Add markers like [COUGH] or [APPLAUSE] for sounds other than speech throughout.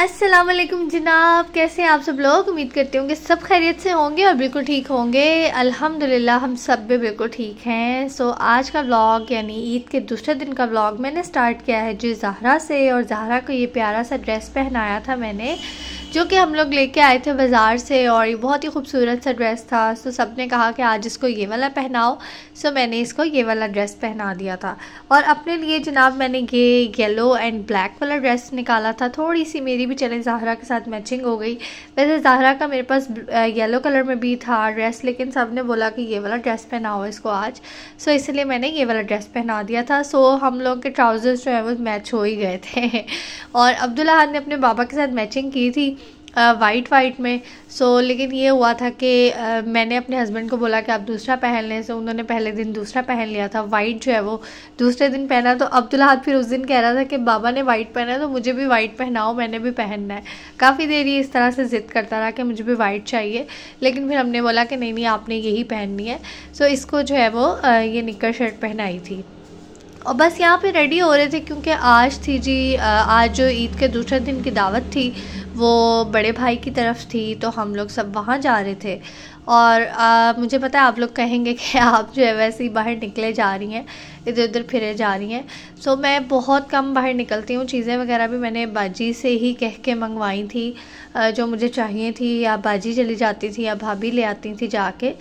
अस्सलाम वालेकुम जनाब कैसे हैं आप सब लोग उम्मीद हूँ कि सब खैरियत से होंगे और बिल्कुल ठीक होंगे अल्हम्दुलिल्लाह हम सब भी बिल्कुल ठीक हैं सो आज का व्लॉग यानी ईद के दूसरे दिन का व्लॉग मैंने स्टार्ट किया है जी जहरा से और जहरा को ये प्यारा सा ड्रेस पहनाया था मैंने जो कि हम लोग लेके आए थे बाज़ार से और ये बहुत ही खूबसूरत सा ड्रेस था तो सब ने कहा कि आज इसको ये वाला पहनाओ सो मैंने इसको ये वाला ड्रेस पहना दिया था और अपने लिए जनाब मैंने ये येलो एंड ब्लैक वाला ड्रेस निकाला था थोड़ी सी मेरी भी चले ज़ाहरा के साथ मैचिंग हो गई वैसे ज़ाहरा का मेरे पास येलो कलर में भी था ड्रेस लेकिन सब ने बोला कि ये वाला ड्रेस पहनाओ इसको आज सो इसलिए मैंने ये वाला ड्रेस पहना दिया था सो हम लोग के ट्राउज़र्स जो है वो मैच हो ही गए थे [LAUGHS] और अब्दुल्ला ने अपने बाबा के साथ मैचिंग की थी वाइट वाइट में सो लेकिन ये हुआ था कि आ, मैंने अपने हस्बैंड को बोला कि आप दूसरा पहन लें सो उन्होंने पहले दिन दूसरा पहन लिया था वाइट जो है वो दूसरे दिन पहना तो अब्दुल हाथ फिर उस दिन कह रहा था कि बाबा ने वाइट पहना है तो मुझे भी वाइट पहनाओ मैंने भी पहनना है काफ़ी देर ये इस तरह से ज़िद करता रहा कि मुझे भी वाइट चाहिए लेकिन फिर हमने बोला कि नहीं नहीं आपने यही पहननी है सो इसको जो है वो ये निक्कर शर्ट पहनाई थी और बस यहाँ पे रेडी हो रहे थे क्योंकि आज थी जी आज जो ईद के दूसरे दिन की दावत थी वो बड़े भाई की तरफ थी तो हम लोग सब वहाँ जा रहे थे और आ, मुझे पता है आप लोग कहेंगे कि आप जो है वैसे ही बाहर निकले जा रही हैं इधर उधर फिरे जा रही हैं सो so, मैं बहुत कम बाहर निकलती हूँ चीज़ें वगैरह भी मैंने बाजी से ही कह के मंगवाई थी जो मुझे चाहिए थी या बाजी चली जाती थी या भाभी ले आती थी जाके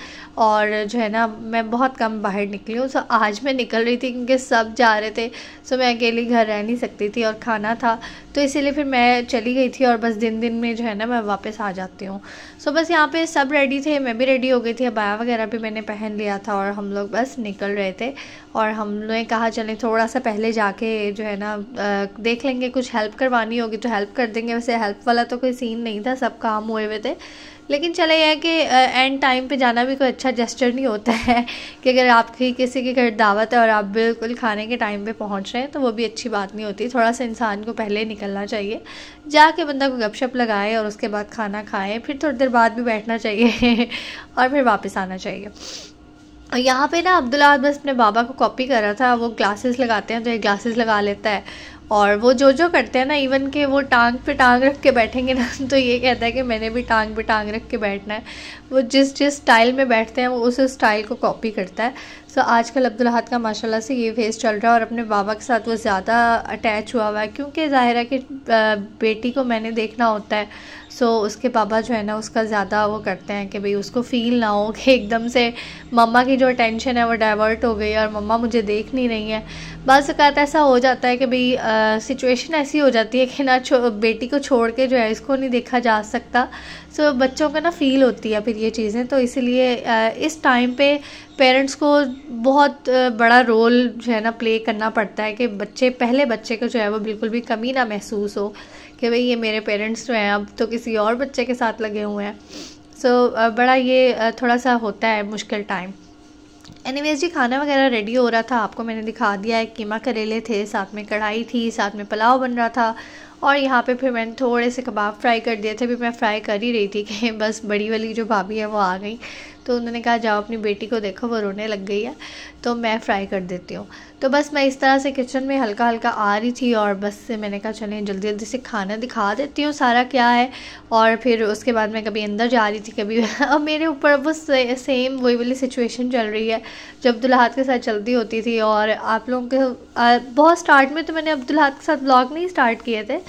और जो है ना मैं बहुत कम बाहर निकली हूँ सो so, आज मैं निकल रही थी क्योंकि सब जा रहे थे सो so, मैं अकेली घर रह नहीं सकती थी और खाना था तो इसीलिए फिर मैं चली गई थी और बस दिन दिन में जो है ना मैं वापस आ जाती हूँ सो बस यहाँ पर सब रेडी थे मैं मैं भी रेडी हो गई थी अबाया वगैरह भी मैंने पहन लिया था और हम लोग बस निकल रहे थे और हमने कहा चलें थोड़ा सा पहले जाके जो है ना देख लेंगे कुछ हेल्प करवानी होगी तो हेल्प कर देंगे वैसे हेल्प वाला तो कोई सीन नहीं था सब काम हुए हुए थे लेकिन चले यह कि एंड टाइम पे जाना भी कोई अच्छा जेस्टर नहीं होता है कि अगर आपकी किसी के घर दावत है और आप बिल्कुल खाने के टाइम पे पहुंच रहे हैं तो वो भी अच्छी बात नहीं होती थोड़ा सा इंसान को पहले निकलना चाहिए जाके बंदा को गपशप लगाए और उसके बाद खाना खाएँ फिर थोड़ी देर बाद भी बैठना चाहिए [LAUGHS] और फिर वापस आना चाहिए और यहाँ पे ना अब्दुल्ला बस अपने बाबा को कॉपी कर रहा था वो ग्लासेस लगाते हैं तो ये ग्लासेस लगा लेता है और वो जो जो करते हैं ना इवन के वो टांग पे टांग रख के बैठेंगे ना [LAUGHS] तो ये कहता है कि मैंने भी टांग पे टांग रख के बैठना है वो जिस जिस स्टाइल में बैठते हैं वो उस स्टाइल को कॉपी करता है सो so, आजकल अब्दुल हाद का माशाल्लाह से ये फेस चल रहा है और अपने बाबा के साथ वो ज़्यादा अटैच हुआ हुआ है क्योंकि ज़ाहिर है कि बेटी को मैंने देखना होता है सो so, उसके पापा जो है ना उसका ज़्यादा वो करते हैं कि भाई उसको फ़ील ना हो कि एकदम से मम्मा की जो अटेंशन है वो डाइवर्ट हो गई और मम्मा मुझे देख नहीं रही है बाद अकात ऐसा हो जाता है कि भाई सिचुएशन ऐसी हो जाती है कि ना बेटी को छोड़ के जो है इसको नहीं देखा जा सकता सो so, बच्चों का ना फ़ील होती है फिर ये चीज़ें तो इसीलिए इस टाइम पे पेरेंट्स को बहुत बड़ा रोल जो है ना प्ले करना पड़ता है कि बच्चे पहले बच्चे को जो है वो बिल्कुल भी कमी ना महसूस हो कि भाई ये मेरे पेरेंट्स जो हैं अब तो किसी और बच्चे के साथ लगे हुए हैं सो so, बड़ा ये थोड़ा सा होता है मुश्किल टाइम एनीवेज जी खाना वगैरह रेडी हो रहा था आपको मैंने दिखा दिया है कीमा करेले थे साथ में कढ़ाई थी साथ में पुलाव बन रहा था और यहाँ पे फिर मैंने थोड़े से कबाब फ्राई कर दिए थे भी मैं फ्राई कर ही रही थी कि [LAUGHS] बस बड़ी वाली जो भाभी है वो आ गई तो उन्होंने कहा जाओ अपनी बेटी को देखो वो रोने लग गई है तो मैं फ्राई कर देती हूँ तो बस मैं इस तरह से किचन में हल्का हल्का आ रही थी और बस से मैंने कहा चले जल्दी जल्दी से खाना दिखा देती हूँ सारा क्या है और फिर उसके बाद मैं कभी अंदर जा रही थी कभी [LAUGHS] अब मेरे ऊपर वो से, सेम वही वाली सिचुएशन चल रही है जो अब्दुल्हाद के साथ चलती होती थी और आप लोगों के बहुत स्टार्ट में तो मैंने अब्दुल्हाद के साथ ब्लॉग नहीं स्टार्ट किए थे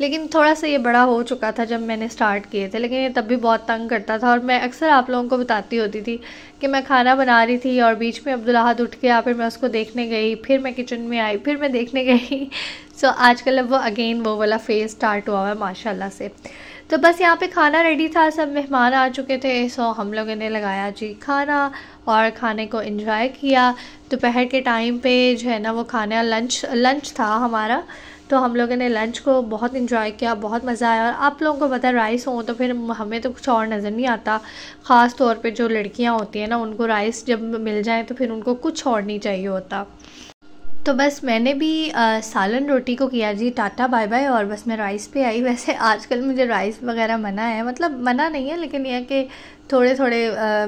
लेकिन थोड़ा सा ये बड़ा हो चुका था जब मैंने स्टार्ट किए थे लेकिन ये तब भी बहुत तंग करता था और मैं अक्सर आप लोगों को बताती होती थी कि मैं खाना बना रही थी और बीच में अब्दुलहद उठ गया फिर मैं उसको देखने गई फिर मैं किचन में आई फिर मैं देखने गई सो so, आजकल अब वो अगेन वो वाला फेज़ स्टार्ट हुआ हुआ है माशाल्लाह से तो बस यहाँ पे खाना रेडी था सब मेहमान आ चुके थे सो हम लोगों ने लगाया जी खाना और खाने को इंजॉय किया दोपहर के टाइम पे जो है ना वो खाना लंच लंच था हमारा तो हम लोगों ने लंच को बहुत इन्जॉय किया बहुत मज़ा आया और आप लोगों को पता है राइस हो तो फिर हमें तो कुछ और नज़र नहीं आता ख़ास तौर पर जो लड़कियाँ होती हैं ना उनको राइस जब मिल जाए तो फिर उनको कुछ और नहीं चाहिए होता तो बस मैंने भी आ, सालन रोटी को किया जी टाटा बाय बाय और बस मैं राइस पे आई वैसे आजकल मुझे राइस वगैरह मना है मतलब मना नहीं है लेकिन यह कि थोड़े थोड़े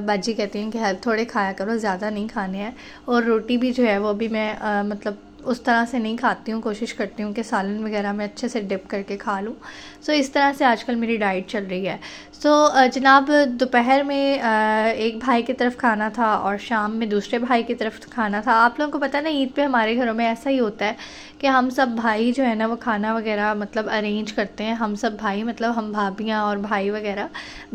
बाजी कहती हैं कि थोड़े खाया करो ज़्यादा नहीं खाने हैं और रोटी भी जो है वो भी मैं आ, मतलब उस तरह से नहीं खाती हूँ कोशिश करती हूँ कि सालन वगैरह मैं अच्छे से डिप करके खा लूँ सो so, इस तरह से आजकल मेरी डाइट चल रही है तो जनाब दोपहर में एक भाई की तरफ खाना था और शाम में दूसरे भाई की तरफ खाना था आप लोगों को पता ना ईद पे हमारे घरों में ऐसा ही होता है कि हम सब भाई जो है ना वो खाना वगैरह मतलब अरेंज करते हैं हम सब भाई मतलब हम भाभियाँ और भाई वगैरह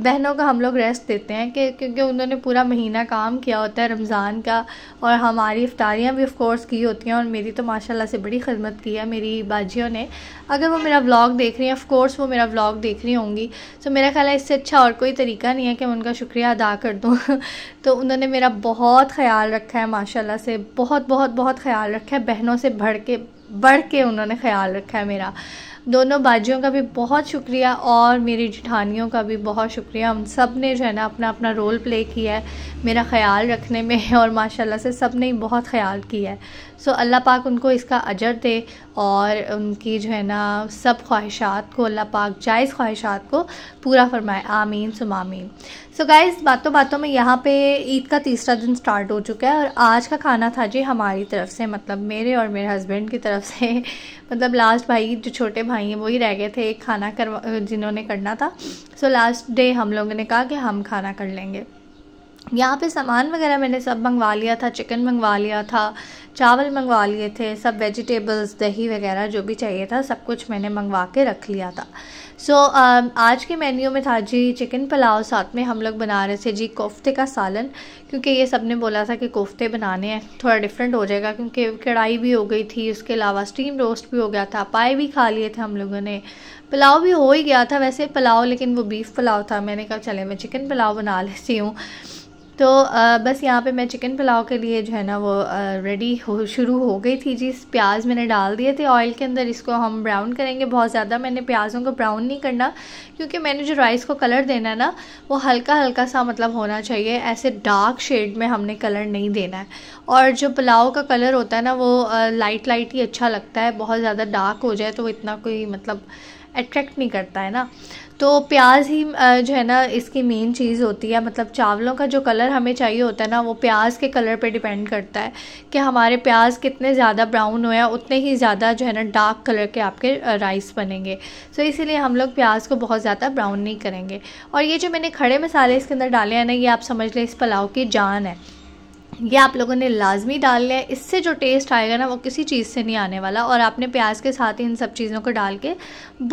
बहनों का हम लोग रेस्ट देते हैं कि क्योंकि उन्होंने पूरा महीना काम किया होता है रमज़ान का और हमारी इफ्तारियाँ भी ऑफकोर्स की होती हैं और मेरी तो माशाल्लाह से बड़ी खिदमत की है मेरी बाजियों ने अगर वो मेरा व्लॉग देख रही हैं ऑफ़कोर्स वो मेरा व्लॉग देख रही होंगी तो मेरा ख्याल है इससे अच्छा और कोई तरीका नहीं है कि मैं उनका शुक्रिया अदा कर दूँ [LAUGHS] तो उन्होंने मेरा बहुत ख्याल रखा है माशाल्लाह से बहुत बहुत बहुत ख्याल रखा है बहनों से भर के बढ़ के उन्होंने ख्याल रखा है मेरा दोनों बाजियों का भी बहुत शुक्रिया और मेरी जिठानियों का भी बहुत शुक्रिया हम सब ने जो है ना अपना अपना रोल प्ले किया है मेरा ख्याल रखने में [LAUGHS] और माशाल्लाह से सब ने ही बहुत ख्याल किया है सो अल्लाह पाक उनको इसका अजर दे और उनकी जो है ना सब ख्वाहिशात को अल्लाह पाक जायज़ ख्वाहिशात को पूरा फरमाए आमीन सुम आमीन सो गाइज़ बातों बातों में यहाँ पे ईद का तीसरा दिन स्टार्ट हो चुका है और आज का खाना था जी हमारी तरफ से मतलब मेरे और मेरे हस्बैंड की तरफ तरफ से मतलब लास्ट भाई जो छोटे भाई हैं वही रह गए थे एक खाना करवा जिन्होंने करना था सो लास्ट डे हम लोगों ने कहा कि हम खाना कर लेंगे यहाँ पे सामान वगैरह मैंने सब मंगवा लिया था चिकन मंगवा लिया था चावल मंगवा लिए थे सब वेजिटेबल्स दही वगैरह जो भी चाहिए था सब कुछ मैंने मंगवा के रख लिया था सो so, uh, आज के मेन्यू में था जी चिकन पुलाव साथ में हम लोग बना रहे थे जी कोफ्ते का सालन क्योंकि ये सब ने बोला था कि कोफ्ते बनाने हैं थोड़ा डिफरेंट हो जाएगा क्योंकि कढ़ाई भी हो गई थी उसके अलावा स्टीम रोस्ट भी हो गया था पाए भी खा लिए थे हम लोगों ने पुलाव भी हो ही गया था वैसे पुलाव लेकिन वो बीफ पुलाव था मैंने कहा चले मैं चिकन पुलाव बना लेती हूँ तो आ, बस यहाँ पे मैं चिकन पुलाव के लिए जो है ना वो रेडी हो शुरू हो गई थी जिस प्याज मैंने डाल दिए थे ऑयल के अंदर इसको हम ब्राउन करेंगे बहुत ज़्यादा मैंने प्याज़ों को ब्राउन नहीं करना क्योंकि मैंने जो राइस को कलर देना है ना वो हल्का हल्का सा मतलब होना चाहिए ऐसे डार्क शेड में हमने कलर नहीं देना है और जो पुलाव का कलर होता है ना वो लाइट लाइट ही अच्छा लगता है बहुत ज़्यादा डार्क हो जाए तो इतना कोई मतलब अट्रैक्ट नहीं करता है ना तो प्याज ही जो है ना इसकी मेन चीज़ होती है मतलब चावलों का जो कलर हमें चाहिए होता है ना वो प्याज के कलर पे डिपेंड करता है कि हमारे प्याज कितने ज़्यादा ब्राउन हो या उतने ही ज़्यादा जो है ना डार्क कलर के आपके राइस बनेंगे सो इसीलिए हम लोग प्याज को बहुत ज़्यादा ब्राउन नहीं करेंगे और ये जो मैंने खड़े मसाले इसके अंदर डाले हैं ना ये आप समझ लें इस पुलाव की जान है ये आप लोगों ने लाजमी डाल लिया इससे जो टेस्ट आएगा ना वो किसी चीज़ से नहीं आने वाला और आपने प्याज के साथ ही इन सब चीज़ों को डाल के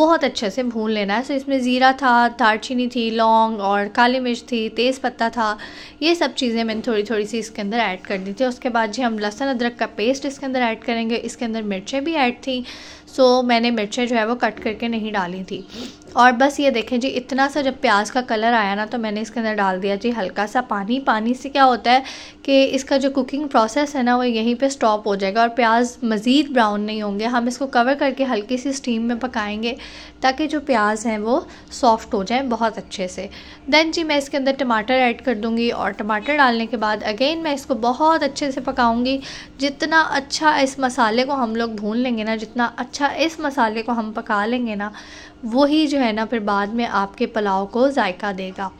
बहुत अच्छे से भून लेना है सो इसमें ज़ीरा था दारचीनी थी लौंग और काली मिर्च थी तेज़ पत्ता था ये सब चीज़ें मैंने थोड़ी थोड़ी सी इसके अंदर ऐड कर दी थी उसके बाद जी हम लहसन अदरक का पेस्ट इसके अंदर ऐड करेंगे इसके अंदर मिर्चें भी ऐड थी सो मैंने मिर्चें जो है वो कट करके नहीं डाली थी और बस ये देखें जी इतना सा जब प्याज का कलर आया ना तो मैंने इसके अंदर डाल दिया जी हल्का सा पानी पानी से क्या होता है कि इसका जो कुकिंग प्रोसेस है ना वो यहीं पे स्टॉप हो जाएगा और प्याज मज़ीद ब्राउन नहीं होंगे हम इसको कवर करके हल्की सी स्टीम में पकाएंगे ताकि जो प्याज हैं वो सॉफ्ट हो जाए बहुत अच्छे से देन जी मैं इसके अंदर टमाटर ऐड कर दूँगी और टमाटर डालने के बाद अगेन मैं इसको बहुत अच्छे से पकाऊँगी जितना अच्छा इस मसाले को हम लोग भून लेंगे ना जितना अच्छा इस मसाले को हम पका लेंगे ना वही जो है ना फिर बाद में आपके पुलाव को जायका देगा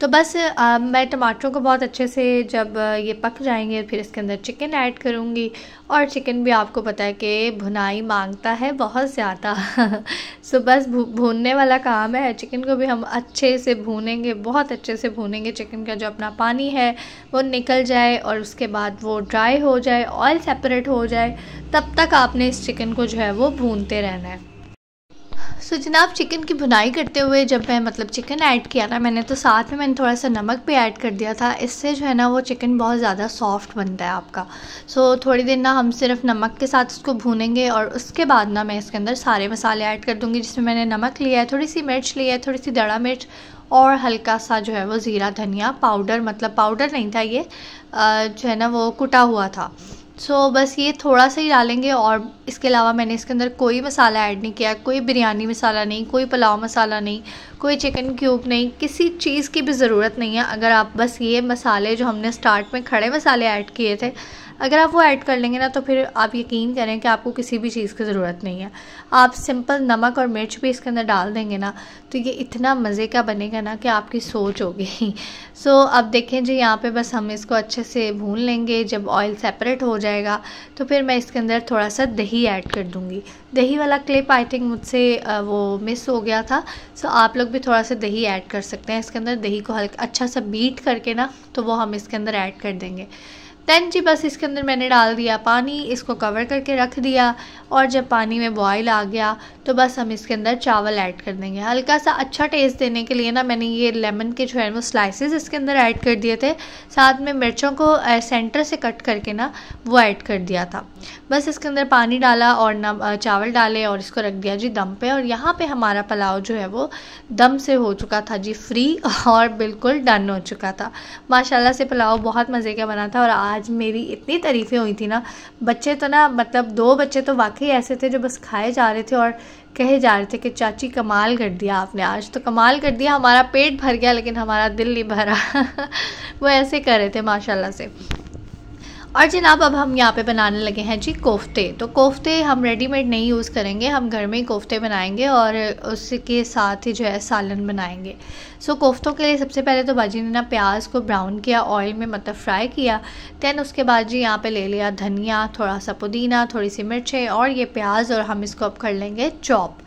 तो बस आ, मैं टमाटरों को बहुत अच्छे से जब ये पक जाएंगे फिर इसके अंदर चिकन ऐड करूँगी और चिकन भी आपको पता है कि भुनाई मांगता है बहुत ज़्यादा [LAUGHS] सो बस भूनने वाला काम है चिकन को भी हम अच्छे से भूनेंगे बहुत अच्छे से भूनेंगे चिकन का जो अपना पानी है वो निकल जाए और उसके बाद वो ड्राई हो जाए ऑयल सेपरेट हो जाए तब तक आपने इस चिकन को जो है वो भूनते रहना है सो so, जनाब चिकन की भुनाई करते हुए जब मैं मतलब चिकन ऐड किया था मैंने तो साथ में मैंने थोड़ा सा नमक भी ऐड कर दिया था इससे जो है ना वो चिकन बहुत ज़्यादा सॉफ्ट बनता है आपका सो so, थोड़ी देर ना हम सिर्फ नमक के साथ उसको भूनेंगे और उसके बाद ना मैं इसके अंदर सारे मसाले ऐड कर दूँगी जिसमें मैंने नमक लिया है थोड़ी सी मिर्च लिया है थोड़ी सी दड़ा मिर्च और हल्का सा जो है वो ज़ीरा धनिया पाउडर मतलब पाउडर नहीं था ये जो है ना वो कुटा हुआ था सो so, बस ये थोड़ा सा ही डालेंगे और इसके अलावा मैंने इसके अंदर कोई मसाला ऐड नहीं किया कोई बिरयानी मसाला नहीं कोई पुलाव मसाला नहीं कोई चिकन क्यूब नहीं किसी चीज़ की भी ज़रूरत नहीं है अगर आप बस ये मसाले जो हमने स्टार्ट में खड़े मसाले ऐड किए थे अगर आप वो ऐड कर लेंगे ना तो फिर आप यकीन करें कि आपको किसी भी चीज़ की ज़रूरत नहीं है आप सिंपल नमक और मिर्च भी इसके अंदर डाल देंगे ना तो ये इतना मज़े का बनेगा ना कि आपकी सोच होगी सो [LAUGHS] so, अब देखें जी यहाँ पे बस हम इसको अच्छे से भून लेंगे जब ऑयल सेपरेट हो जाएगा तो फिर मैं इसके अंदर थोड़ा सा दही ऐड कर दूँगी दही वाला क्लिप आई थिंक मुझसे वो मिस हो गया था सो so, आप लोग भी थोड़ा सा दही ऐड कर सकते हैं इसके अंदर दही को हल्का अच्छा सा बीट करके ना तो वो हम इसके अंदर ऐड कर देंगे देन जी बस इसके अंदर मैंने डाल दिया पानी इसको कवर करके रख दिया और जब पानी में बॉयल आ गया तो बस हम इसके अंदर चावल ऐड कर देंगे हल्का सा अच्छा टेस्ट देने के लिए ना मैंने ये लेमन के जो है वो स्लाइसेस इसके अंदर ऐड कर दिए थे साथ में मिर्चों को सेंटर से कट करके ना वो ऐड कर दिया था बस इसके अंदर पानी डाला और नम चावल डाले और इसको रख दिया जी दम पे और यहाँ पे हमारा पुलाव जो है वो दम से हो चुका था जी फ्री [LAUGHS] और बिल्कुल डन हो चुका था माशाल्लाह से पुलाव बहुत मज़े का बना था और आज मेरी इतनी तारीफ़ें हुई थी ना बच्चे तो ना मतलब दो बच्चे तो वाकई ऐसे थे जो बस खाए जा रहे थे और कहे जा रहे थे कि चाची कमाल कर दिया आपने आज तो कमाल कर दिया हमारा पेट भर गया लेकिन हमारा दिल नहीं भरा [LAUGHS] वो ऐसे कर रहे थे माशाल्लाह से और जनाब अब हम यहाँ पे बनाने लगे हैं जी कोफ्ते तो कोफ्ते हम रेडीमेड नहीं यूज़ करेंगे हम घर में ही कोफ्ते बनाएंगे और उसके साथ ही जो है सालन बनाएंगे सो कोफ्तों के लिए सबसे पहले तो भाजी ने ना प्याज को ब्राउन किया ऑयल में मतलब फ्राई किया दैन उसके बाद जी यहाँ पे ले लिया धनिया थोड़ा सा पुदीना थोड़ी सी मिर्चें और ये प्याज और हम इसको अब कर लेंगे चॉप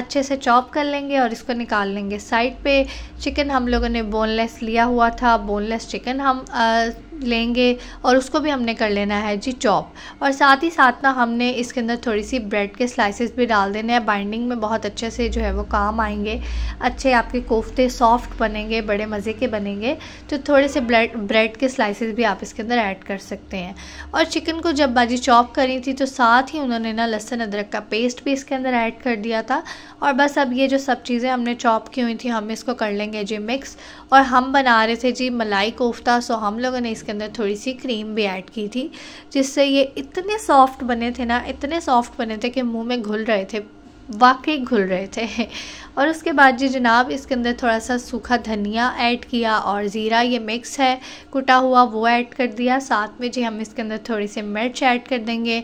अच्छे से चॉप कर लेंगे और इसको निकाल लेंगे साइड पर चिकन हम लोगों ने बोनलेस लिया हुआ था बोनलेस चिकन हम आ, लेंगे और उसको भी हमने कर लेना है जी चॉप और साथ ही साथ ना हमने इसके अंदर थोड़ी सी ब्रेड के स्लाइसेस भी डाल देने हैं बाइंडिंग में बहुत अच्छे से जो है वो काम आएंगे अच्छे आपके कोफ्ते सॉफ्ट बनेंगे बड़े मज़े के बनेंगे तो थोड़े से ब्रेड ब्रेड के स्लाइसेस भी आप इसके अंदर ऐड कर सकते हैं और चिकन को जब बाजी चॉप करी थी तो साथ ही उन्होंने ना लहसुन अदरक का पेस्ट भी इसके अंदर ऐड कर दिया था और बस अब ये जो सब चीज़ें हमने चॉप की हुई थी हम इसको कर लेंगे जी मिक्स और हम बना रहे थे जी मलाई कोफ्ता सो हम लोगों ने इसके अंदर थोड़ी सी क्रीम भी ऐड की थी जिससे ये इतने सॉफ्ट बने थे ना इतने सॉफ्ट बने थे कि मुँह में घुल रहे थे वाकई घुल रहे थे और उसके बाद जी जनाब इसके अंदर थोड़ा सा सूखा धनिया ऐड किया और ज़ीरा ये मिक्स है कुटा हुआ वो ऐड कर दिया साथ में जी हम इसके अंदर थोड़ी सी मिर्च ऐड कर देंगे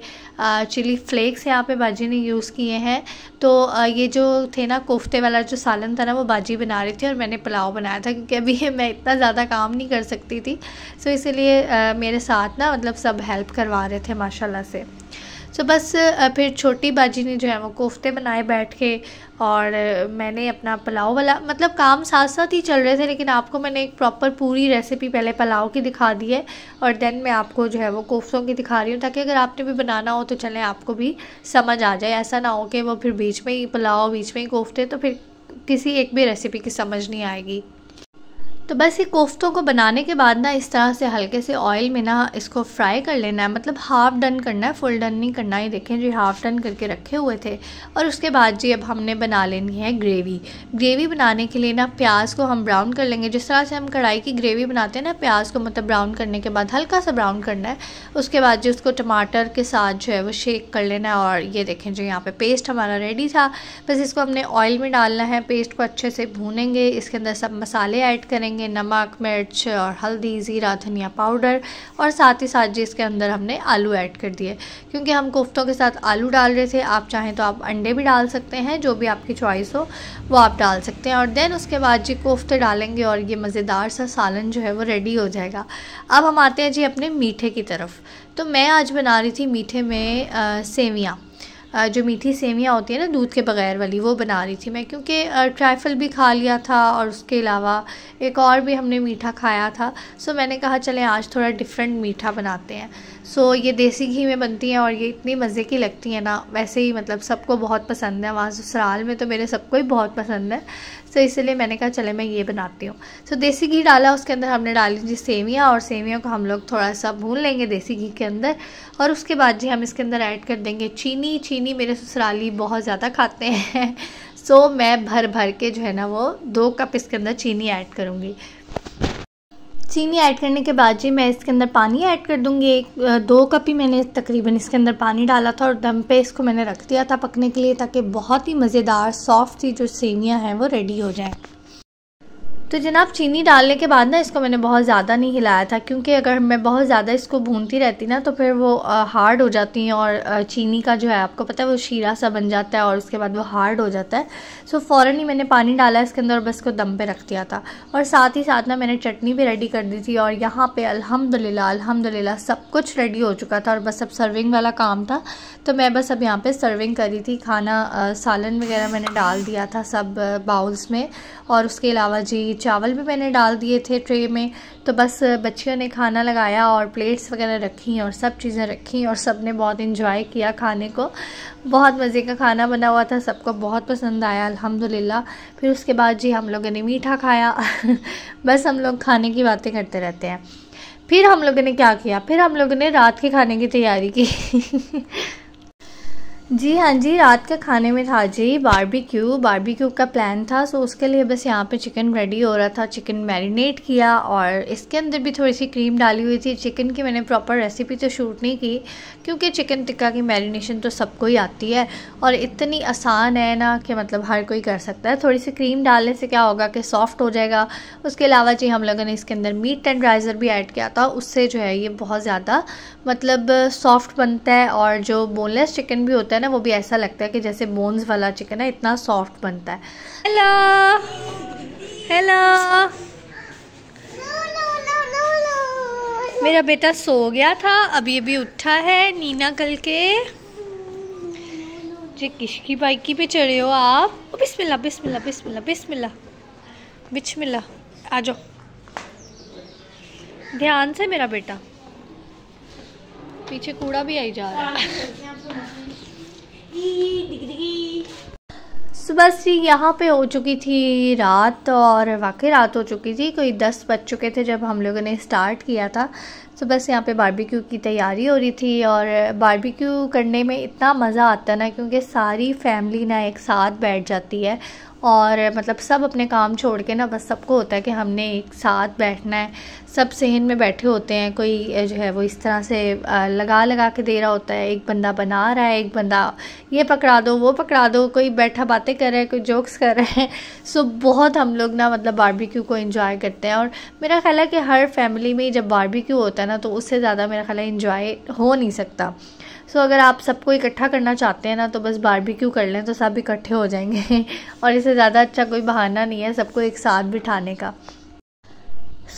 चिली फ्लेक्स यहाँ पे बाजी ने यूज़ किए हैं तो ये जो थे ना कोफ्ते वाला जो सालन था ना वो बाजी बना रही थी और मैंने पुलाव बनाया था क्योंकि अभी मैं इतना ज़्यादा काम नहीं कर सकती थी सो इसीलिए मेरे साथ ना मतलब सब हेल्प करवा रहे थे माशाला से सो बस फिर छोटी बाजी ने जो है वो कोफ्ते बनाए बैठ के और मैंने अपना पुलाव वाला मतलब काम साथ साथ ही चल रहे थे लेकिन आपको मैंने एक प्रॉपर पूरी रेसिपी पहले पुलाव की दिखा दी है और देन मैं आपको जो है वो कोफ्तों की दिखा रही हूँ ताकि अगर आपने भी बनाना हो तो चलें आपको भी समझ आ जाए ऐसा ना हो कि वो फिर बीच में ही पुलाव बीच में ही कोफ्ते तो फिर किसी एक भी रेसिपी की समझ नहीं आएगी तो बस ये कोफ्तों को बनाने के बाद ना इस तरह से हल्के से ऑयल में ना इसको फ्राई कर लेना है मतलब हाफ़ डन करना है फुल डन नहीं करना है देखें जी हाफ़ डन करके रखे हुए थे और उसके बाद जी अब हमने बना लेनी है ग्रेवी ग्रेवी बनाने के लिए ना प्याज को हम ब्राउन कर लेंगे जिस तरह से हम कढ़ाई की ग्रेवी बनाते हैं ना प्याज को मतलब ब्राउन करने के बाद हल्का सा ब्राउन करना है उसके बाद जी उसको टमाटर के साथ जो है वो शेक कर लेना है और ये देखें जी यहाँ पर पेस्ट हमारा रेडी था बस इसको हमने ऑयल में डालना है पेस्ट को अच्छे से भूनेंगे इसके अंदर सब मसाले ऐड करेंगे डालेंगे नमक मिर्च और हल्दी ज़ीरा धनिया पाउडर और साथ ही साथ जी इसके अंदर हमने आलू ऐड कर दिए क्योंकि हम कोफ्तों के साथ आलू डाल रहे थे आप चाहें तो आप अंडे भी डाल सकते हैं जो भी आपकी चॉइस हो वो आप डाल सकते हैं और देन उसके बाद जी कोफ्ते डालेंगे और ये मज़ेदार सा सालन जो है वो रेडी हो जाएगा अब हम आते हैं जी अपने मीठे की तरफ तो मैं आज बना रही थी मीठे में सेवियाँ जो मीठी सेवियाँ होती हैं ना दूध के बगैर वाली वो बना रही थी मैं क्योंकि ट्राइफल भी खा लिया था और उसके अलावा एक और भी हमने मीठा खाया था सो मैंने कहा चलें आज थोड़ा डिफरेंट मीठा बनाते हैं सो so, ये देसी घी में बनती हैं और ये इतनी मज़े की लगती हैं ना वैसे ही मतलब सबको बहुत पसंद है वहाँ ससुराल में तो मेरे सबको ही बहुत पसंद है सो so, इसलिए मैंने कहा चले मैं ये बनाती हूँ सो so, देसी घी डाला उसके अंदर हमने डाली जी सेवियाँ और सेवियों को हम लोग थोड़ा सा भून लेंगे देसी घी के अंदर और उसके बाद जी हम इसके अंदर ऐड कर देंगे चीनी चीनी मेरे ससुराली बहुत ज़्यादा खाते हैं सो [LAUGHS] so, मैं भर भर के जो है ना वो दो कप इसके अंदर चीनी ऐड करूँगी चीनी ऐड करने के बाद जी मैं इसके अंदर पानी ऐड कर दूँगी एक दो कप ही मैंने तकरीबन इसके अंदर पानी डाला था और दम पे इसको मैंने रख दिया था पकने के लिए ताकि बहुत ही मज़ेदार सॉफ्ट सी जो सेवियाँ हैं वो रेडी हो जाएँ तो जनाब चीनी डालने के बाद ना इसको मैंने बहुत ज़्यादा नहीं हिलाया था क्योंकि अगर मैं बहुत ज़्यादा इसको भूनती रहती ना तो फिर वो हार्ड हो जाती हैं और चीनी का जो है आपको पता है वो शीरा सा बन जाता है और उसके बाद वो हार्ड हो जाता है सो फ़ौर ही मैंने पानी डाला इसके अंदर और बस को दम पे रख दिया था और साथ ही साथ ना मैंने चटनी भी रेडी कर दी थी और यहाँ पर अलहमदिल्ला अलहमदिल्ला सब कुछ रेडी हो चुका था और बस अब सर्विंग वाला काम था तो मैं बस अब यहाँ पर सर्विंग करी थी खाना सालन वगैरह मैंने डाल दिया था सब बाउल्स में और उसके अलावा जी चावल भी मैंने डाल दिए थे ट्रे में तो बस बच्चियों ने खाना लगाया और प्लेट्स वगैरह रखी और सब चीज़ें रखी और सब ने बहुत इन्जॉय किया खाने को बहुत मज़े का खाना बना हुआ था सबको बहुत पसंद आया अल्हम्दुलिल्लाह फिर उसके बाद जी हम लोगों ने मीठा खाया [LAUGHS] बस हम लोग खाने की बातें करते रहते हैं फिर हम लोगों ने क्या किया फिर हम लोगों ने रात के खाने की तैयारी की [LAUGHS] जी हाँ जी रात के खाने में था जी बारबेक्यू बारबेक्यू का प्लान था सो उसके लिए बस यहाँ पे चिकन रेडी हो रहा था चिकन मैरिनेट किया और इसके अंदर भी थोड़ी सी क्रीम डाली हुई थी चिकन की मैंने प्रॉपर रेसिपी तो शूट नहीं की क्योंकि चिकन टिक्का की मैरिनेशन तो सबको ही आती है और इतनी आसान है ना कि मतलब हर कोई कर सकता है थोड़ी सी क्रीम डालने से क्या होगा कि सॉफ्ट हो जाएगा उसके अलावा जी हम लोगों ने इसके अंदर मीट टेंडराइज़र भी ऐड किया था उससे जो है ये बहुत ज़्यादा मतलब सॉफ्ट बनता है और जो बोनलेस चिकन भी होता है बनता है ना वो भी ऐसा लगता है कि जैसे बोन्स वाला चिकन है इतना सॉफ्ट बनता है हेलो हेलो मेरा बेटा सो गया था अभी अभी उठा है नीना कल के जी किशकी बाइकी पे चढ़े हो आप बिस्मिल्लाह बिस्मिल्लाह बिस्मिल्लाह बिस्मिल्लाह बिस्मिल्लाह आ जाओ ध्यान से मेरा बेटा पीछे कूड़ा भी आई जा रहा है सो बस यहाँ पे हो चुकी थी रात और वाकई रात हो चुकी थी कोई दस बज चुके थे जब हम लोगों ने स्टार्ट किया था तो बस यहाँ पे बारबेक्यू की तैयारी हो रही थी और बारबेक्यू करने में इतना मज़ा आता ना क्योंकि सारी फैमिली ना एक साथ बैठ जाती है और मतलब सब अपने काम छोड़ के ना बस सबको होता है कि हमने एक साथ बैठना है सब सहन में बैठे होते हैं कोई जो है वो इस तरह से लगा लगा के दे रहा होता है एक बंदा बना रहा है एक बंदा ये पकड़ा दो वो पकड़ा दो कोई बैठा बातें कर रहा है कोई जोक्स कर रहा है [LAUGHS] सो बहुत हम लोग ना मतलब बारबेक्यू को इन्जॉय करते हैं और मेरा ख्याल है कि हर फैमिली में जब बारबेक्यू होता है ना तो उससे ज़्यादा मेरा ख्याल है इन्जॉय हो नहीं सकता सो अगर आप सबको इकट्ठा करना चाहते हैं ना तो बस बारबेक्यू कर लें तो सब इकट्ठे हो जाएंगे [LAUGHS] और इससे ज़्यादा अच्छा कोई बहाना नहीं है सबको एक साथ बिठाने का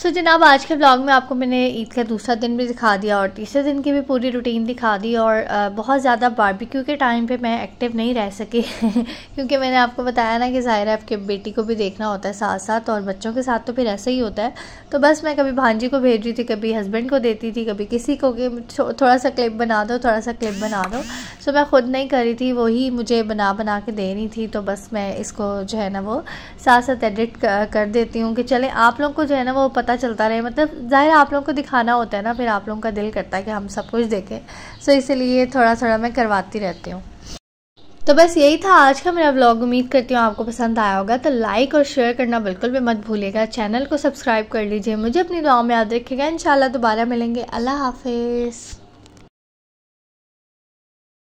सो so, जनाब आज के ब्लॉग में आपको मैंने ईद का दूसरा दिन भी दिखा दिया और तीसरे दिन की भी पूरी रूटीन दिखा दी और बहुत ज़्यादा बारबेक्यू के टाइम पे मैं एक्टिव नहीं रह सकी [LAUGHS] क्योंकि मैंने आपको बताया ना कि ज़ाहिर है आपके बेटी को भी देखना होता है साथ साथ और बच्चों के साथ तो फिर ऐसा ही होता है तो बस मैं कभी भांजी को भेज रही थी कभी हस्बैंड को देती थी कभी किसी को कि थोड़ा सा क्लिप बना दो थोड़ा सा क्लिप बना दो सो मैं ख़ुद नहीं करी थी वही मुझे बना बना के दे रही थी तो बस मैं इसको जो है ना वो साथ साथ एडिट कर देती हूँ कि चले आप लोग को जो है ना वो पता पता चलता रहे मतलब जाहिर आप लोगों को दिखाना होता है ना फिर आप लोगों का दिल करता है कि हम सब कुछ देखें सो इसीलिए थोड़ा थोड़ा मैं करवाती रहती हूँ तो बस यही था आज का मेरा व्लॉग उम्मीद करती हूँ आपको पसंद आया होगा तो लाइक और शेयर करना बिल्कुल भी मत भूलिएगा चैनल को सब्सक्राइब कर लीजिए मुझे अपनी दुआ में याद रखिएगा इंशाल्लाह दोबारा मिलेंगे अल्लाह हाफिज़